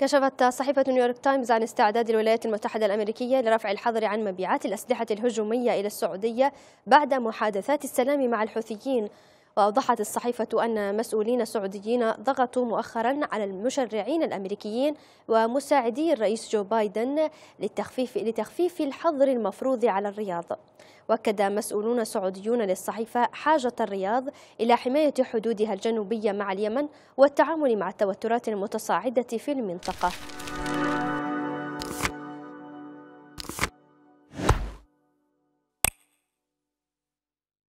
كشفت صحيفة نيويورك تايمز عن استعداد الولايات المتحدة الأمريكية لرفع الحظر عن مبيعات الأسلحة الهجومية إلى السعودية بعد محادثات السلام مع الحوثيين وأوضحت الصحيفة أن مسؤولين سعوديين ضغطوا مؤخرا على المشرعين الأمريكيين ومساعدي الرئيس جو بايدن للتخفيف لتخفيف الحظر المفروض على الرياض وأكد مسؤولون سعوديون للصحيفة حاجة الرياض إلى حماية حدودها الجنوبية مع اليمن والتعامل مع التوترات المتصاعدة في المنطقة